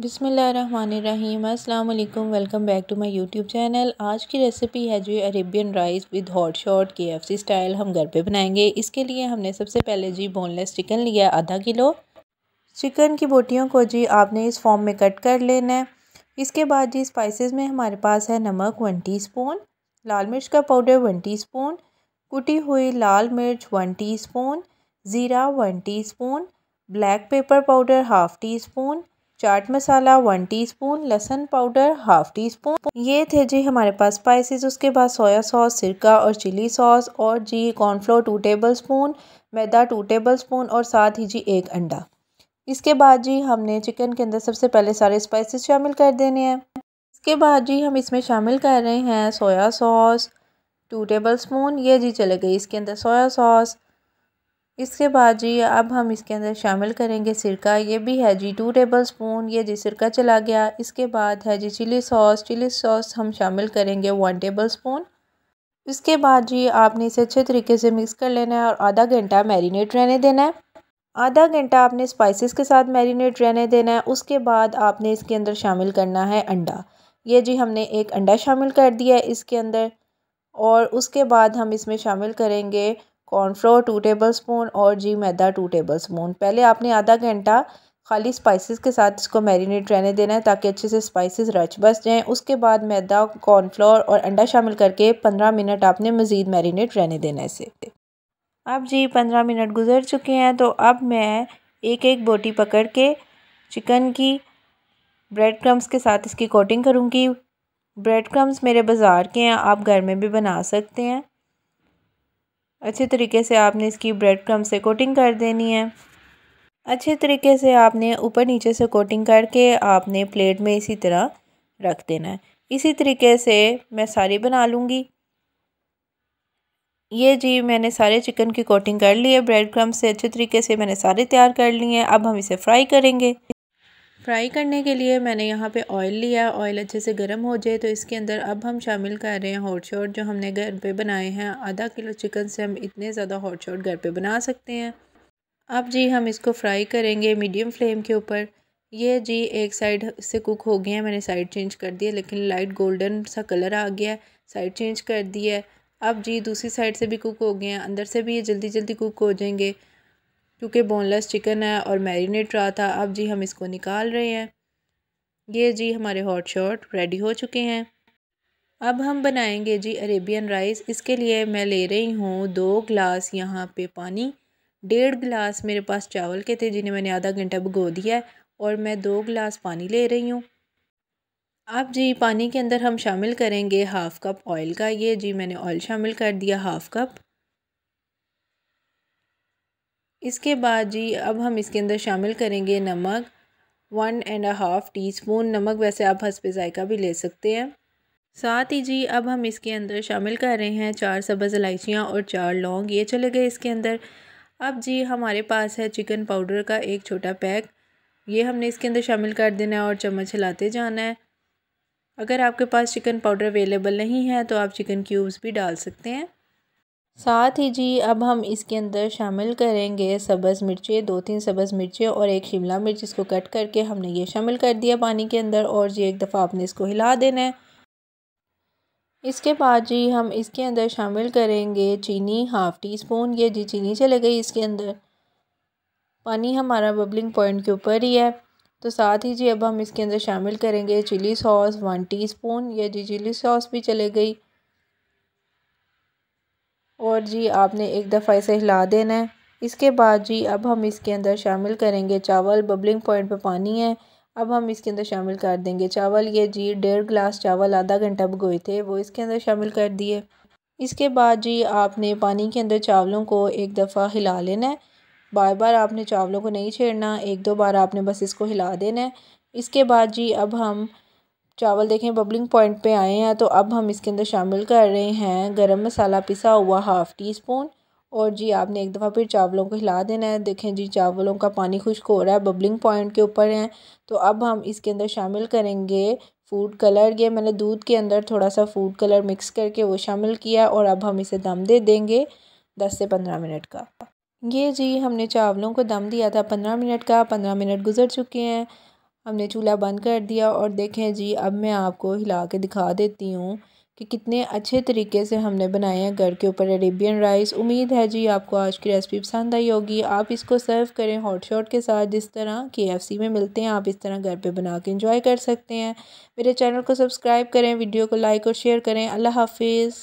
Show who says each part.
Speaker 1: बिसमीम अल्लाम welcome back to my YouTube channel आज की रेसिपी है जो Arabian rice with hot shot के स्टाइल हम घर पे बनाएंगे इसके लिए हमने सबसे पहले जी बोनलेस चिकन लिया आधा किलो चिकन की बोटियों को जी आपने इस फॉर्म में कट कर लेना है इसके बाद जी स्पाइसेस में हमारे पास है नमक वन स्पून लाल मिर्च का पाउडर वन स्पून कुटी हुई लाल मिर्च वन स्पून ज़ीरा one spoon black pepper powder half teaspoon chaat masala one teaspoon लहसन पाउडर हाफ टी स्पून ये थे जी हमारे पास स्पाइसेस उसके बाद सोया सॉस सिरका और चिली सॉस और जी कॉर्नफ्लोर टू टेबल स्पून मैदा टू टेबल स्पून और साथ ही जी एक अंडा इसके बाद जी हमने चिकन के अंदर सबसे पहले सारे स्पाइसेस शामिल कर देने हैं इसके बाद जी हम इसमें शामिल कर रहे हैं soya sauce two tablespoon ये जी चले गई इसके अंदर सोया सॉस इसके बाद जी अब हम इसके अंदर शामिल करेंगे सिरका ये भी है जी टू टेबल स्पून ये जी सिरका चला गया इसके बाद है जी चिली सॉस चिली सॉस हम शामिल करेंगे वन टेबल स्पून इसके बाद जी आपने इसे अच्छे तरीके से मिक्स कर लेना है और आधा घंटा मैरिनेट रहने देना है आधा घंटा आपने स्पाइसेस के साथ मैरिनेट रहने देना है उसके बाद आपने इसके अंदर शामिल करना है अंडा ये जी हमने एक अंडा शामिल कर दिया है इसके अंदर और उसके बाद हम इसमें शामिल करेंगे कॉर्नफ्लोर टू टेबल स्पून और जी मैदा टू टेबल स्पून पहले आपने आधा घंटा खाली स्पाइसेस के साथ इसको मैरिनेट रहने देना है ताकि अच्छे से स्पाइसेस रच बस जाएँ उसके बाद मैदा कॉर्नफ्लोर और अंडा शामिल करके पंद्रह मिनट आपने मज़ीद मैरिनेट रहने देना है इसे अब जी पंद्रह मिनट गुजर चुके हैं तो अब मैं एक एक बोटी पकड़ के चिकन की ब्रेड क्रम्स के साथ इसकी कोटिंग करूँगी ब्रेड क्रम्स मेरे बाज़ार के हैं आप घर में भी बना सकते हैं अच्छे तरीके से आपने इसकी ब्रेड क्रम से कोटिंग कर देनी है अच्छे तरीके से आपने ऊपर नीचे से कोटिंग करके आपने प्लेट में इसी तरह रख देना है इसी तरीके से मैं सारी बना लूँगी ये जी मैंने सारे चिकन की कोटिंग कर ली है ब्रेड क्रम से अच्छे तरीके से मैंने सारे तैयार कर लिए हैं अब हम इसे फ्राई करेंगे फ्राई करने के लिए मैंने यहाँ पे ऑयल लिया ऑयल अच्छे से गर्म हो जाए तो इसके अंदर अब हम शामिल कर रहे हैं हॉट शॉट जो हमने घर पे बनाए हैं आधा किलो चिकन से हम इतने ज़्यादा हॉट शॉट घर पे बना सकते हैं अब जी हम इसको फ्राई करेंगे मीडियम फ्लेम के ऊपर ये जी एक साइड से कुक हो गया है मैंने साइड चेंज कर दिया लेकिन लाइट गोल्डन सा कलर आ गया साइड चेंज कर दिया अब जी दूसरी साइड से भी कुक हो गए हैं अंदर से भी ये जल्दी जल्दी कुक हो जाएंगे क्योंकि बोनलेस चिकन है और मैरिनेट रहा था अब जी हम इसको निकाल रहे हैं ये जी हमारे हॉट शॉट रेडी हो चुके हैं अब हम बनाएंगे जी अरेबियन राइस इसके लिए मैं ले रही हूँ दो गिलास यहाँ पे पानी डेढ़ गिलास मेरे पास चावल के थे जिन्हें मैंने आधा घंटा भिगो दिया है और मैं दो गिलास पानी ले रही हूँ अब जी पानी के अंदर हम शामिल करेंगे हाफ़ कप ऑयल का ये जी मैंने ऑयल शामिल कर दिया हाफ़ कप इसके बाद जी अब हम इसके अंदर शामिल करेंगे नमक one and a half teaspoon नमक वैसे आप हंस पे जायका भी ले सकते हैं साथ ही जी अब हम इसके अंदर शामिल कर रहे हैं चार सब्ज़ इलायचियाँ और चार लौंग ये चले गए इसके अंदर अब जी हमारे पास है चिकन पाउडर का एक छोटा पैक ये हमने इसके अंदर शामिल कर देना है और चम्मच हिलाते जाना है अगर आपके पास चिकन पाउडर अवेलेबल नहीं है तो आप चिकन क्यूब्स भी डाल सकते हैं साथ ही जी अब हम इसके अंदर शामिल करेंगे सब्ज़ मिर्चें दो तीन सब्ज़ मिर्चें और एक शिमला मिर्च इसको कट करके हमने ये शामिल कर दिया पानी के अंदर और जी एक दफ़ा आपने इसको हिला देना है इसके बाद जी हम इसके अंदर शामिल करेंगे चीनी हाफ़ टी स्पून ये जी चीनी चले गई इसके अंदर पानी हमारा बबलिंग पॉइंट के ऊपर ही है तो साथ ही जी अब हम इसके अंदर शामिल करेंगे chilli sauce one teaspoon ये जी चिली सॉस भी चले गई और जी आपने एक दफ़ा इसे हिला देना है इसके बाद जी अब हम इसके अंदर शामिल करेंगे चावल बबलिंग पॉइंट पर पानी है अब हम इसके अंदर शामिल कर देंगे चावल ये जी डेढ़ गिलास चावल आधा घंटा भगोए थे वो इसके अंदर शामिल कर दिए इसके बाद जी आपने पानी के अंदर चावलों को एक दफ़ा हिला लेना है बार बार आपने चावलों को नहीं छेड़ना एक दो बार आपने बस इसको हिला देना है इसके बाद जी अब हम चावल देखें बबलिंग पॉइंट पे आए हैं तो अब हम इसके अंदर शामिल कर रहे हैं गरम मसाला पिसा हुआ हाफ़ टी स्पून और जी आपने एक दफ़ा फिर चावलों को हिला देना है देखें जी चावलों का पानी खुश्क हो रहा है बबलिंग पॉइंट के ऊपर है तो अब हम इसके अंदर शामिल करेंगे फूड कलर ये मैंने दूध के अंदर थोड़ा सा फूड कलर मिक्स करके वो शामिल किया और अब हम इसे दम दे देंगे दस से पंद्रह मिनट का ये जी हमने चावलों को दम दिया था पंद्रह मिनट का पंद्रह मिनट गुजर चुके हैं हमने चूल्हा बंद कर दिया और देखें जी अब मैं आपको हिला के दिखा देती हूँ कि कितने अच्छे तरीके से हमने बनाए हैं घर के ऊपर अरेबियन राइस उम्मीद है जी आपको आज की रेसिपी पसंद आई होगी आप इसको सर्व करें हॉट शॉट के साथ जिस तरह के एफ सी में मिलते हैं आप इस तरह घर पे बना के इंजॉय कर सकते हैं मेरे चैनल को सब्सक्राइब करें वीडियो को लाइक और शेयर करें अल्लाह हाफिज़